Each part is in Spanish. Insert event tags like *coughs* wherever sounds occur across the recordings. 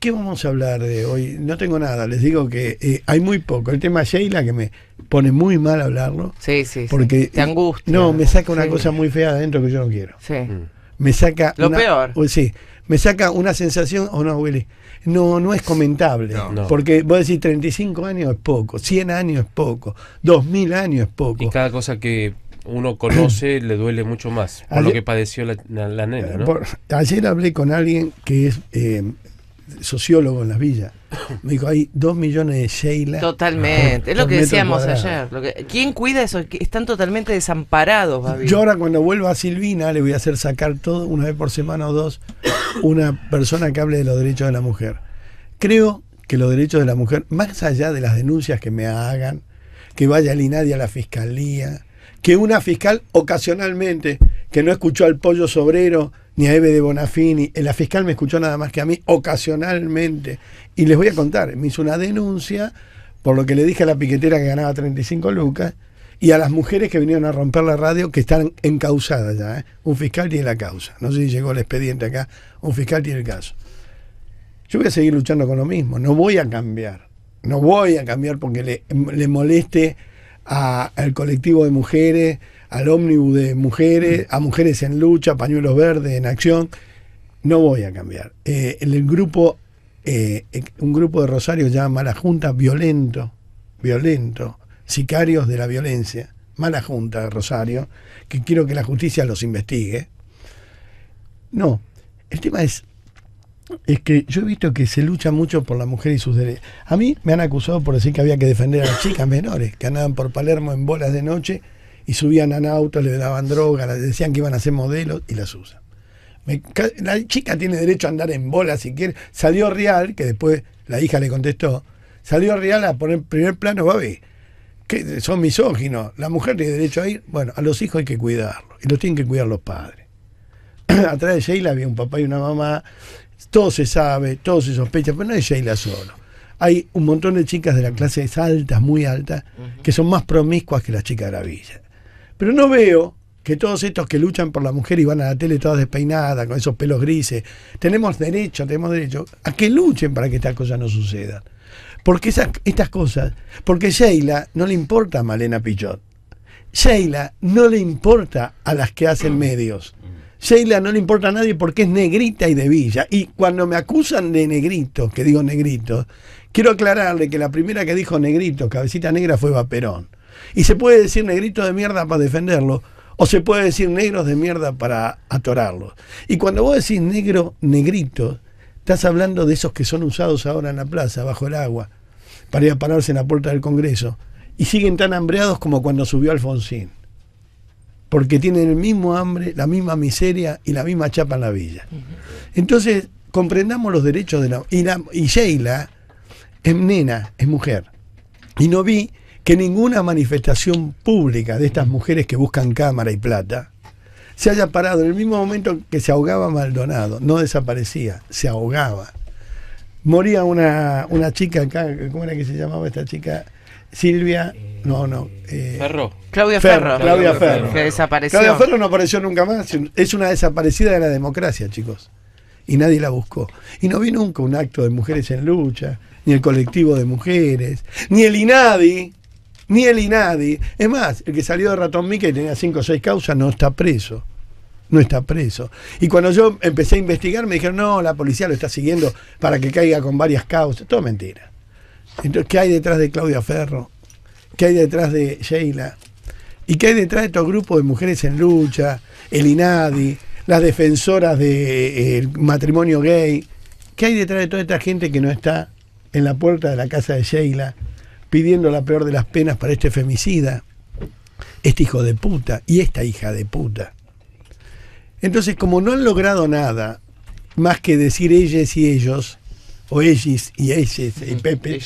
¿Qué vamos a hablar de hoy? No tengo nada, les digo que eh, hay muy poco. El tema Sheila, que me pone muy mal hablarlo. Sí, sí. Porque te angustia. No, me saca una cosa muy fea adentro que yo no quiero. Sí. Mm. Me saca. Lo peor. sí, me saca una sensación, o no, Willy, no, no es comentable. No, no. Porque vos decís 35 años es poco, 100 años es poco, 2000 años es poco. Y cada cosa que uno conoce le duele mucho más, por lo que padeció la, nena. ¿no? ayer hablé con alguien que es. Eh, sociólogo en las villas. Me dijo, hay dos millones de Sheila. Totalmente, es lo que decíamos ayer. ¿Quién cuida eso? Están totalmente desamparados, Yo ahora cuando vuelva a Silvina le voy a hacer sacar todo, una vez por semana o dos, una persona que hable de los derechos de la mujer. Creo que los derechos de la mujer, más allá de las denuncias que me hagan, que vaya el a la fiscalía, que una fiscal ocasionalmente que no escuchó al pollo sobrero ni a Eve de Bonafini. Eh, la fiscal me escuchó nada más que a mí ocasionalmente. Y les voy a contar, me hizo una denuncia por lo que le dije a la piquetera que ganaba 35 lucas y a las mujeres que vinieron a romper la radio que están encausadas ya. ¿eh? Un fiscal tiene la causa. No sé si llegó el expediente acá. Un fiscal tiene el caso. Yo voy a seguir luchando con lo mismo. No voy a cambiar. No voy a cambiar porque le, le moleste al colectivo de mujeres al ómnibus de mujeres, mm. a mujeres en lucha, pañuelos verdes, en acción. No voy a cambiar. Eh, el, grupo, eh, un grupo de Rosario llama la Junta violento, violento, sicarios de la violencia, mala Junta de Rosario, que quiero que la justicia los investigue. No, el tema es es que yo he visto que se lucha mucho por la mujer y sus derechos. A mí me han acusado por decir que había que defender a las chicas menores que andaban por Palermo en bolas de noche y subían a nautas, le daban droga, les decían que iban a ser modelos y las usan. la chica tiene derecho a andar en bola si quiere. Salió Real, que después la hija le contestó, salió Real a poner primer plano, a que son misóginos, la mujer tiene derecho a ir. Bueno, a los hijos hay que cuidarlos, y los tienen que cuidar los padres. *clears throat* Atrás de Sheila había un papá y una mamá, todo se sabe, todo se sospecha, pero no es Sheila solo hay un montón de chicas de las clases altas, muy altas, que son más promiscuas que las chicas de la villa. Pero no veo que todos estos que luchan por la mujer y van a la tele todas despeinadas, con esos pelos grises, tenemos derecho, tenemos derecho a que luchen para que estas cosas no sucedan. Porque esas, estas cosas, porque Sheila no le importa a Malena Pichot. Sheila no le importa a las que hacen mm. medios. Sheila no le importa a nadie porque es negrita y de villa. Y cuando me acusan de negrito, que digo negrito, quiero aclararle que la primera que dijo negrito, cabecita negra, fue Vaperón. Y se puede decir negritos de mierda para defenderlo, o se puede decir negros de mierda para atorarlos. Y cuando vos decís negro, negrito, estás hablando de esos que son usados ahora en la plaza, bajo el agua, para ir a pararse en la puerta del Congreso, y siguen tan hambreados como cuando subió Alfonsín. Porque tienen el mismo hambre, la misma miseria y la misma chapa en la villa. Entonces, comprendamos los derechos de la. Y, la, y Sheila es nena, es mujer. Y no vi que ninguna manifestación pública de estas mujeres que buscan cámara y plata se haya parado en el mismo momento que se ahogaba Maldonado, no desaparecía, se ahogaba. Moría una, una chica acá, ¿cómo era que se llamaba esta chica? Silvia, no, no. Eh, Ferro. Claudia Ferro. Claudia Ferro. Que desapareció. Claudia Ferro no apareció nunca más. Es una desaparecida de la democracia, chicos. Y nadie la buscó. Y no vi nunca un acto de mujeres en lucha, ni el colectivo de mujeres, ni el INADI, ni el INADI, Es más, el que salió de Ratón Mica y tenía cinco o seis causas no está preso. No está preso. Y cuando yo empecé a investigar, me dijeron, no, la policía lo está siguiendo para que caiga con varias causas. Todo mentira. Entonces, ¿qué hay detrás de Claudia Ferro? ¿Qué hay detrás de Sheila? ¿Y qué hay detrás de estos grupos de mujeres en lucha? El INADI, las defensoras del eh, matrimonio gay. ¿Qué hay detrás de toda esta gente que no está en la puerta de la casa de Sheila? pidiendo la peor de las penas para este femicida, este hijo de puta y esta hija de puta. Entonces, como no han logrado nada más que decir ellas y ellos, o ellos y ellas y Pepe,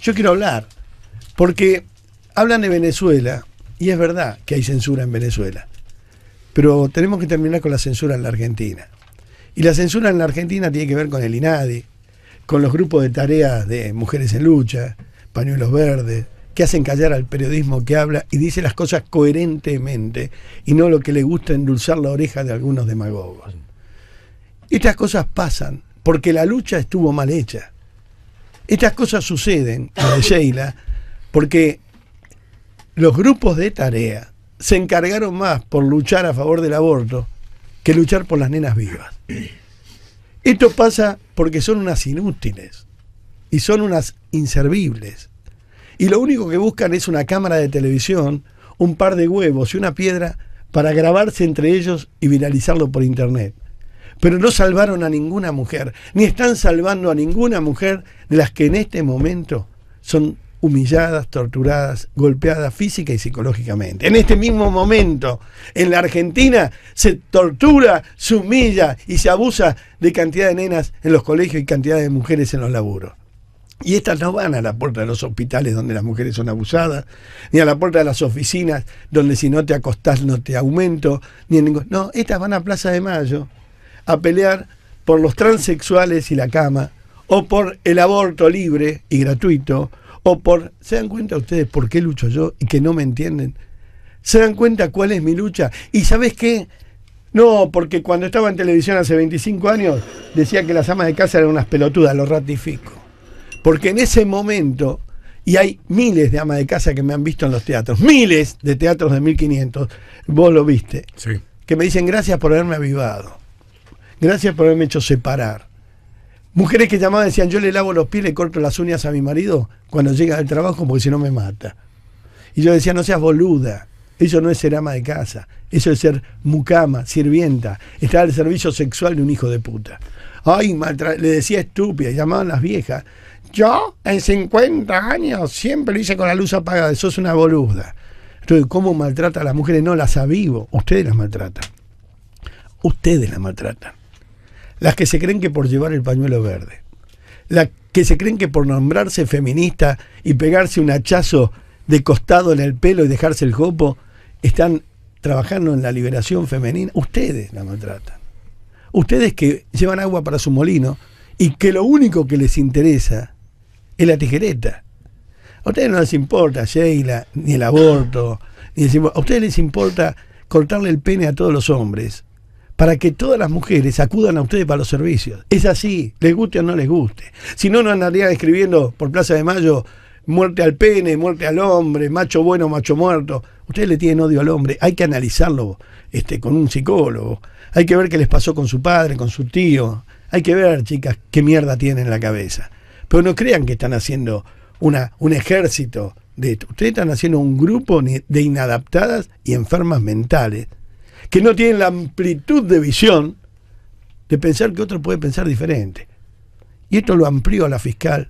yo quiero hablar, porque hablan de Venezuela, y es verdad que hay censura en Venezuela, pero tenemos que terminar con la censura en la Argentina. Y la censura en la Argentina tiene que ver con el INADI, con los grupos de tareas de mujeres en lucha, pañuelos verdes, que hacen callar al periodismo que habla y dice las cosas coherentemente y no lo que le gusta endulzar la oreja de algunos demagogos. Estas cosas pasan porque la lucha estuvo mal hecha. Estas cosas suceden, Sheila, porque los grupos de tarea se encargaron más por luchar a favor del aborto que luchar por las nenas vivas. Esto pasa porque son unas inútiles y son unas inservibles y lo único que buscan es una cámara de televisión, un par de huevos y una piedra para grabarse entre ellos y viralizarlo por internet. Pero no salvaron a ninguna mujer, ni están salvando a ninguna mujer de las que en este momento son humilladas, torturadas, golpeadas física y psicológicamente. En este mismo momento, en la Argentina, se tortura, se humilla y se abusa de cantidad de nenas en los colegios y cantidad de mujeres en los laburos. Y estas no van a la puerta de los hospitales donde las mujeres son abusadas, ni a la puerta de las oficinas donde si no te acostás no te aumento, ni en No, estas van a Plaza de Mayo a pelear por los transexuales y la cama, o por el aborto libre y gratuito, o por... ¿Se dan cuenta ustedes por qué lucho yo y que no me entienden? ¿Se dan cuenta cuál es mi lucha? ¿Y sabes qué? No, porque cuando estaba en televisión hace 25 años decía que las amas de casa eran unas pelotudas, lo ratifico. Porque en ese momento, y hay miles de amas de casa que me han visto en los teatros, miles de teatros de 1500, vos lo viste, que me dicen gracias por haberme avivado, gracias por haberme hecho separar. Mujeres que llamaban decían, yo le lavo los pies, le corto las uñas a mi marido cuando llega del trabajo porque si no me mata. Y yo decía, no seas boluda. Eso no es ser ama de casa, eso es ser mucama, sirvienta, estar al servicio sexual de un hijo de puta. Ay, le decía estúpida, llamaban las viejas. Yo, en 50 años, siempre lo hice con la luz apagada, sos una boluda. Entonces, ¿cómo maltrata a las mujeres? No, las avivo, ustedes las maltratan. Ustedes las maltratan. Las que se creen que por llevar el pañuelo verde, las que se creen que por nombrarse feminista y pegarse un hachazo de costado en el pelo y dejarse el copo, están trabajando en la liberación femenina, ustedes la maltratan. Ustedes que llevan agua para su molino y que lo único que les interesa es la tijereta. A ustedes no les importa Sheila, ni el aborto, ni el a ustedes les importa cortarle el pene a todos los hombres para que todas las mujeres acudan a ustedes para los servicios. Es así, les guste o no les guste. Si no, no andarían escribiendo por Plaza de Mayo muerte al pene, muerte al hombre, macho bueno, macho muerto. Ustedes le tienen odio al hombre, hay que analizarlo este, con un psicólogo, hay que ver qué les pasó con su padre, con su tío, hay que ver, chicas, qué mierda tienen en la cabeza. Pero no crean que están haciendo una, un ejército de esto. Ustedes están haciendo un grupo de inadaptadas y enfermas mentales que no tienen la amplitud de visión de pensar que otro puede pensar diferente. Y esto lo amplió a la fiscal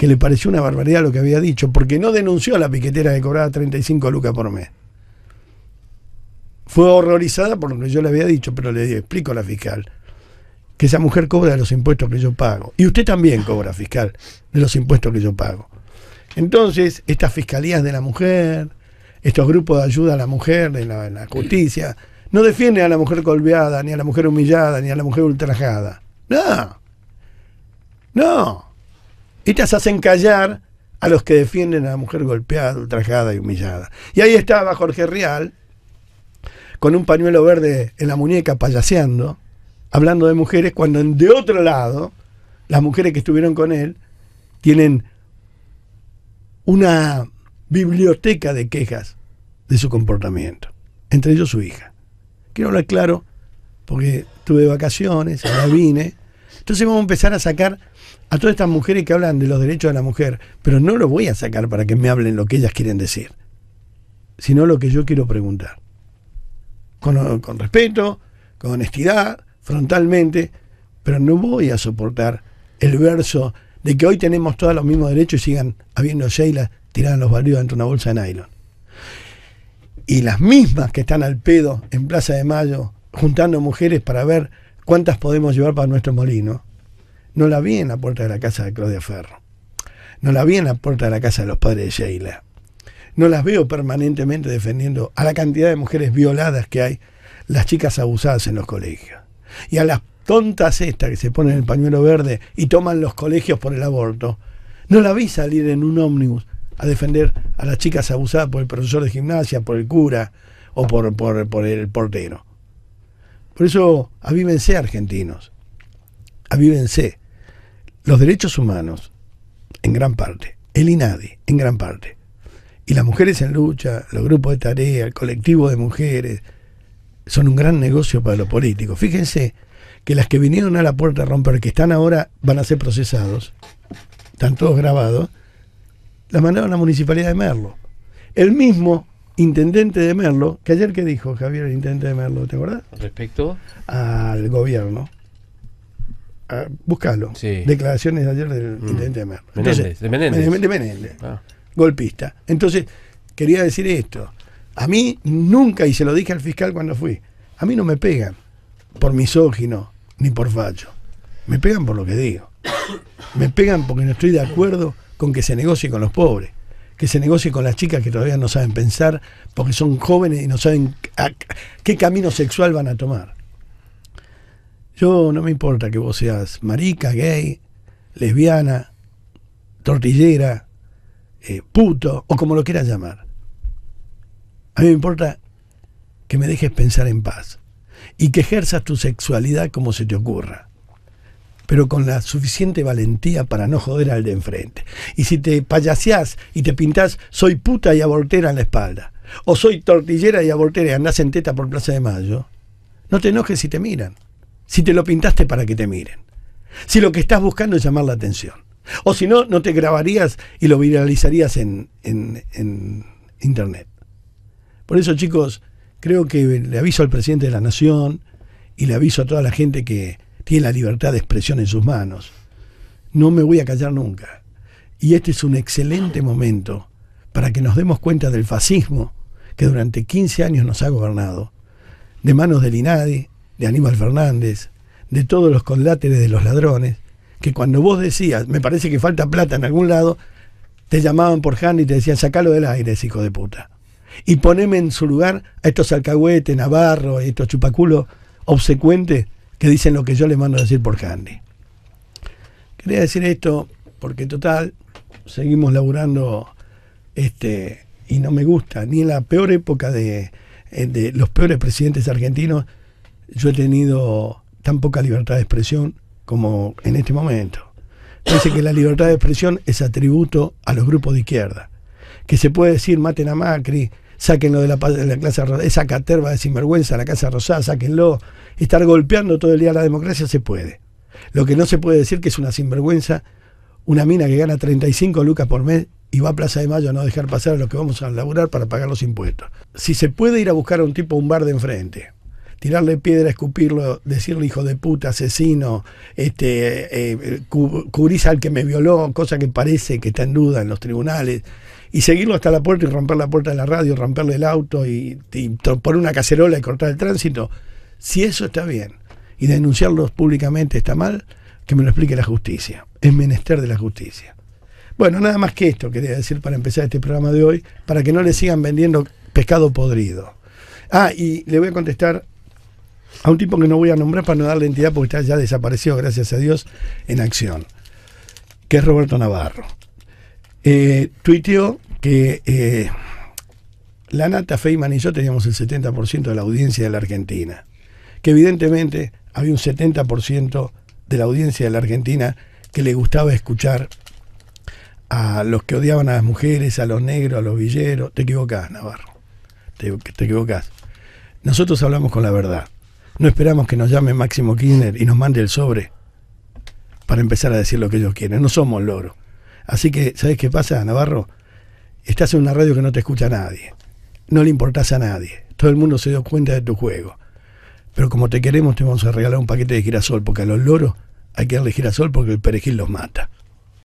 que le pareció una barbaridad lo que había dicho, porque no denunció a la piquetera que cobraba 35 lucas por mes. Fue horrorizada por lo que yo le había dicho, pero le explico a la fiscal que esa mujer cobra de los impuestos que yo pago. Y usted también cobra, fiscal, de los impuestos que yo pago. Entonces, estas fiscalías de la mujer, estos grupos de ayuda a la mujer, de la, justicia, no defienden a la mujer colveada, ni a la mujer humillada, ni a la mujer ultrajada. No. No. Estas hacen callar a los que defienden a la mujer golpeada, ultrajada y humillada. Y ahí estaba Jorge Rial, con un pañuelo verde en la muñeca, payaseando, hablando de mujeres, cuando de otro lado, las mujeres que estuvieron con él tienen una biblioteca de quejas de su comportamiento, entre ellos su hija. Quiero hablar claro, porque tuve vacaciones, ahora vine, entonces vamos a empezar a sacar a todas estas mujeres que hablan de los derechos de la mujer, pero no lo voy a sacar para que me hablen lo que ellas quieren decir, sino lo que yo quiero preguntar. Con, respeto, con honestidad, frontalmente, pero no voy a soportar el verso de que hoy tenemos todos los mismos derechos y sigan habiendo Sheila tirando los barrios dentro de una bolsa de nylon. Y las mismas que están al pedo en Plaza de Mayo juntando mujeres para ver ¿Cuántas podemos llevar para nuestro molino? No la vi en la puerta de la casa de Claudia Ferro. No la vi en la puerta de la casa de los padres de Sheila. No las veo permanentemente defendiendo a la cantidad de mujeres violadas que hay, las chicas abusadas en los colegios. Y a las tontas estas que se ponen el pañuelo verde y toman los colegios por el aborto. No la vi salir en un ómnibus a defender a las chicas abusadas por el profesor de gimnasia, por el cura o por, por, por el portero. Por eso, avívense argentinos, avívense. Los derechos humanos, en gran parte, el INADI, en gran parte, y las mujeres en lucha, los grupos de tarea, el colectivo de mujeres, son un gran negocio para los políticos. Fíjense que las que vinieron a la puerta a romper, que están ahora, van a ser procesados, están todos grabados, las mandaron a la municipalidad de Merlo. El mismo intendente de Merlo, que ayer que dijo Javier, el intendente de Merlo, ¿te acordás? Respecto al gobierno. Ah, buscalo. Declaraciones de ayer del mm. intendente de Merlo. Entonces, de Menéndez. Ah. Golpista. Entonces, quería decir esto. A mí nunca, y se lo dije al fiscal cuando fui, a mí no me pegan por misógino ni por fallo Me pegan por lo que digo. *coughs* Me pegan porque no estoy de acuerdo con que se negocie con los pobres que se negocie con las chicas que todavía no saben pensar, porque son jóvenes y no saben qué camino sexual van a tomar. Yo no me importa que vos seas marica, gay, lesbiana, tortillera, eh, puto o como lo quieras llamar. A mí me importa que me dejes pensar en paz y que ejerzas tu sexualidad como se te ocurra pero con la suficiente valentía para no joder al de enfrente. Y si te payaseás y te pintas soy puta y abortera en la espalda, o soy tortillera y abortera y andás en teta por Plaza de Mayo, no te enojes si te miran, si te lo pintaste para que te miren, si lo que estás buscando es llamar la atención. O si no, no te grabarías y lo viralizarías en Internet. Por eso, chicos, creo que le aviso al presidente de la Nación y le aviso a toda la gente que tiene la libertad de expresión en sus manos. No me voy a callar nunca. Y este es un excelente momento para que nos demos cuenta del fascismo que durante 15 años nos ha gobernado, de manos del INADI, de Aníbal Fernández, de todos los conláteres de los ladrones, que cuando vos decías, me parece que falta plata en algún lado, te llamaban por Han y te decían, sacalo del aire, hijo de puta. Y poneme en su lugar a estos alcahuetes, Navarro, estos chupaculos obsecuentes que dicen lo que yo les mando a decir por Candy. Quería decir esto porque total seguimos laburando este y no me gusta ni en la peor época eh, de, los peores presidentes argentinos yo he tenido tan poca libertad de expresión como en este momento. Dice que la libertad de expresión es atributo a los grupos de izquierda, que se puede decir maten a Macri, sáquenlo de la, de la esa caterva de sinvergüenza, la Casa Rosada, sáquenlo. Estar golpeando todo el día la democracia se puede. Lo que no se puede decir que es una sinvergüenza, una mina que gana 35 lucas por mes y va a Plaza de Mayo a no dejar pasar a los que vamos a laburar para pagar los impuestos. Si se puede ir a buscar a un tipo a un bar de enfrente, tirarle piedra, escupirlo, decirle hijo de puta, asesino, este, eh, eh, al que me violó, cosa que parece que está en duda en los tribunales, y seguirlo hasta la puerta y romper la puerta de la radio, romperle el auto y, poner una cacerola y cortar el tránsito, si eso está bien y denunciarlos públicamente está mal, que me lo explique la justicia. Es menester de la justicia. Bueno, nada más que esto quería decir para empezar este programa de hoy, para que no le sigan vendiendo pescado podrido. Ah, y le voy a contestar a un tipo que no voy a nombrar para no darle entidad porque está ya desaparecido, gracias a Dios, en acción, que es Roberto Navarro. Eh, tuiteó que eh, la Nata Feynman y yo teníamos el 70% de la audiencia de la Argentina, que evidentemente había un 70% de la audiencia de la Argentina que le gustaba escuchar a los que odiaban a las mujeres, a los negros, a los villeros. Te equivocás, Navarro. Te, te equivocás. Nosotros hablamos con la verdad. No esperamos que nos llame Máximo Kirchner y nos mande el sobre para empezar a decir lo que ellos quieren. No somos loros. Así que, ¿sabes qué pasa, Navarro? Estás en una radio que no te escucha nadie. No le importás a nadie. Todo el mundo se dio cuenta de tu juego. Pero como te queremos, te vamos a regalar un paquete de girasol, porque a los loros hay que darle girasol porque el perejil los mata.